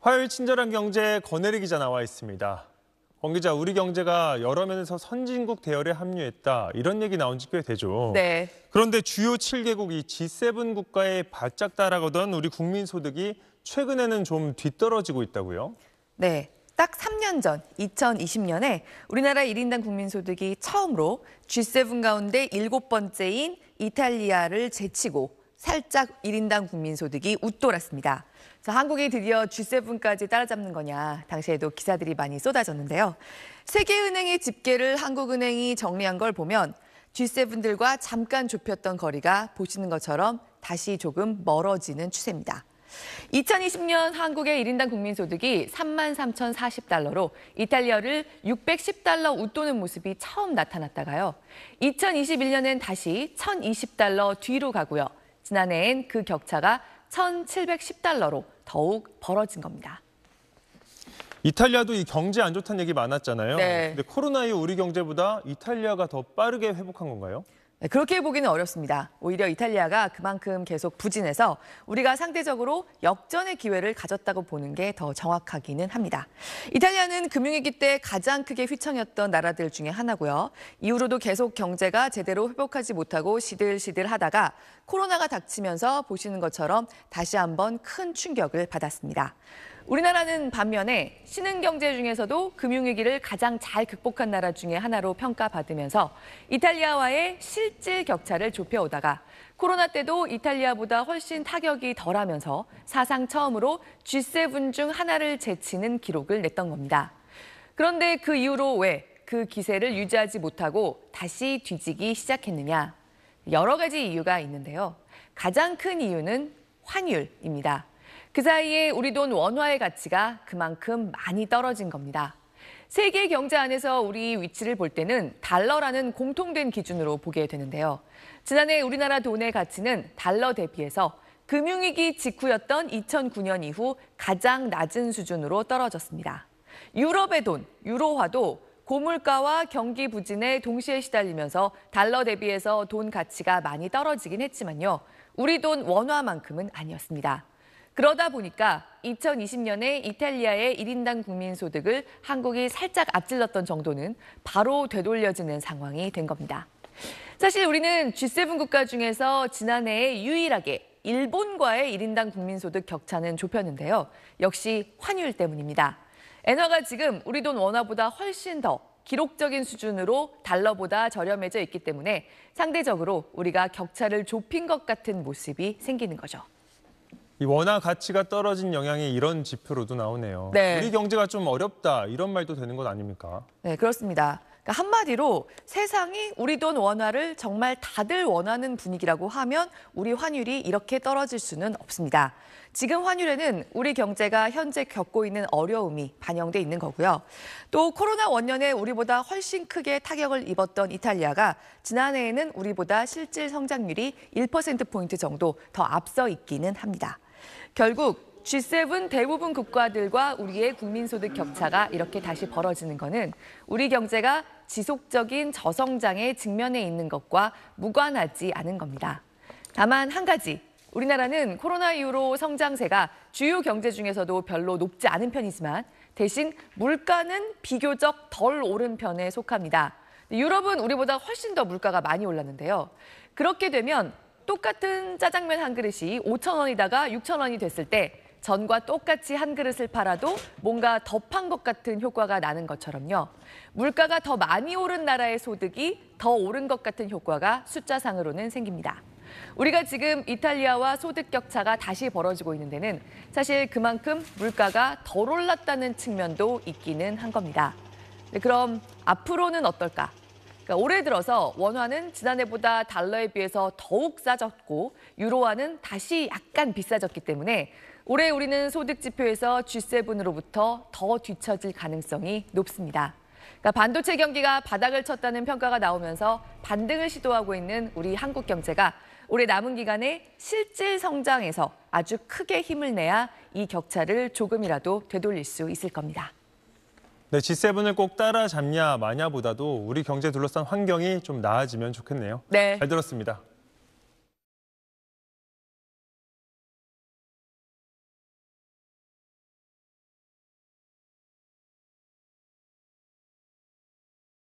화요일 친절한 경제 권혜리 기자 나와 있습니다. 권 기자, 우리 경제가 여러 면에서 선진국 대열에 합류했다. 이런 얘기 나온 지 꽤 되죠. 네. 그런데 주요 7개국 이 G7 국가에 바짝 따라가던 우리 국민 소득이 최근에는 좀 뒤떨어지고 있다고요? 네. 딱 3년 전 2020년에 우리나라 1인당 국민 소득이 처음으로 G7 가운데 7번째인 이탈리아를 제치고 살짝 1인당 국민소득이 웃돌았습니다. 한국이 드디어 G7까지 따라잡는 거냐. 당시에도 기사들이 많이 쏟아졌는데요. 세계은행의 집계를 한국은행이 정리한 걸 보면 G7들과 잠깐 좁혔던 거리가 보시는 것처럼 다시 조금 멀어지는 추세입니다. 2020년 한국의 1인당 국민소득이 33,040달러로 이탈리아를 610달러 웃도는 모습이 처음 나타났다가요. 2021년엔 다시 1,020달러 뒤로 가고요. 지난해엔 그 격차가 1,710달러로 더욱 벌어진 겁니다. 이탈리아도 이 경제 안 좋다는 얘기 많았잖아요. 네. 근데 코로나 이후 우리 경제보다 이탈리아가 더 빠르게 회복한 건가요? 네, 그렇게 보기는 어렵습니다. 오히려 이탈리아가 그만큼 계속 부진해서 우리가 상대적으로 역전의 기회를 가졌다고 보는 게 더 정확하기는 합니다. 이탈리아는 금융위기 때 가장 크게 휘청였던 나라들 중에 하나고요. 이후로도 계속 경제가 제대로 회복하지 못하고 시들시들 하다가 코로나가 닥치면서 보시는 것처럼 다시 한번 큰 충격을 받았습니다. 우리나라는 반면에 신흥 경제 중에서도 금융위기를 가장 잘 극복한 나라 중에 하나로 평가받으면서 이탈리아와의 실질 격차를 좁혀오다가 코로나 때도 이탈리아보다 훨씬 타격이 덜하면서 사상 처음으로 G7 중 하나를 제치는 기록을 냈던 겁니다. 그런데 그 이후로 왜 그 기세를 유지하지 못하고 다시 뒤지기 시작했느냐. 여러 가지 이유가 있는데요. 가장 큰 이유는 환율입니다. 그 사이에 우리 돈 원화의 가치가 그만큼 많이 떨어진 겁니다. 세계 경제 안에서 우리 위치를 볼 때는 달러라는 공통된 기준으로 보게 되는데요. 지난해 우리나라 돈의 가치는 달러 대비해서 금융위기 직후였던 2009년 이후 가장 낮은 수준으로 떨어졌습니다. 유럽의 돈, 유로화도 고물가와 경기 부진에 동시에 시달리면서 달러 대비해서 돈 가치가 많이 떨어지긴 했지만요. 우리 돈 원화만큼은 아니었습니다. 그러다 보니까 2020년에 이탈리아의 1인당 국민소득을 한국이 살짝 앞질렀던 정도는 바로 되돌려지는 상황이 된 겁니다. 사실 우리는 G7 국가 중에서 지난해에 유일하게 일본과의 1인당 국민소득 격차는 좁혔는데요. 역시 환율 때문입니다. 엔화가 지금 우리 돈 원화보다 훨씬 더 기록적인 수준으로 달러보다 저렴해져 있기 때문에 상대적으로 우리가 격차를 좁힌 것 같은 모습이 생기는 거죠. 이 원화 가치가 떨어진 영향이 이런 지표로도 나오네요. 네. 우리 경제가 좀 어렵다 이런 말도 되는 것 아닙니까? 네, 그렇습니다. 그러니까 한마디로 세상이 우리 돈 원화를 정말 다들 원하는 분위기라고 하면 우리 환율이 이렇게 떨어질 수는 없습니다. 지금 환율에는 우리 경제가 현재 겪고 있는 어려움이 반영돼 있는 거고요. 또 코로나 원년에 우리보다 훨씬 크게 타격을 입었던 이탈리아가 지난해에는 우리보다 실질 성장률이 1%포인트 정도 더 앞서 있기는 합니다. 결국 G7 대부분 국가들과 우리의 국민소득 격차가 이렇게 다시 벌어지는 것은 우리 경제가 지속적인 저성장의직면에 있는 것과 무관하지 않은 겁니다. 다만 한 가지 우리나라는 코로나 이후로 성장세가 주요 경제 중에서도 별로 높지 않은 편이지만 대신 물가는 비교적 덜 오른 편에 속합니다. 유럽은 우리보다 훨씬 더 물가가 많이 올랐는데요. 그렇게 되면 똑같은 짜장면 한 그릇이 5,000원이다가 6,000원이 됐을 때 전과 똑같이 한 그릇을 팔아도 뭔가 더 판 것 같은 효과가 나는 것처럼요. 물가가 더 많이 오른 나라의 소득이 더 오른 것 같은 효과가 숫자상으로는 생깁니다. 우리가 지금 이탈리아와 소득 격차가 다시 벌어지고 있는 데는 사실 그만큼 물가가 덜 올랐다는 측면도 있기는 한 겁니다. 네, 그럼 앞으로는 어떨까? 그러니까 올해 들어서 원화는 지난해보다 달러에 비해서 더욱 싸졌고 유로화는 다시 약간 비싸졌기 때문에 올해 우리는 소득 지표에서 G7으로부터 더 뒤처질 가능성이 높습니다. 그러니까 반도체 경기가 바닥을 쳤다는 평가가 나오면서 반등을 시도하고 있는 우리 한국 경제가 올해 남은 기간에 실질 성장에서 아주 크게 힘을 내야 이 격차를 조금이라도 되돌릴 수 있을 겁니다. 네, G7을 꼭 따라잡냐 마냐보다도 우리 경제 둘러싼 환경이 좀 나아지면 좋겠네요. 네. 잘 들었습니다.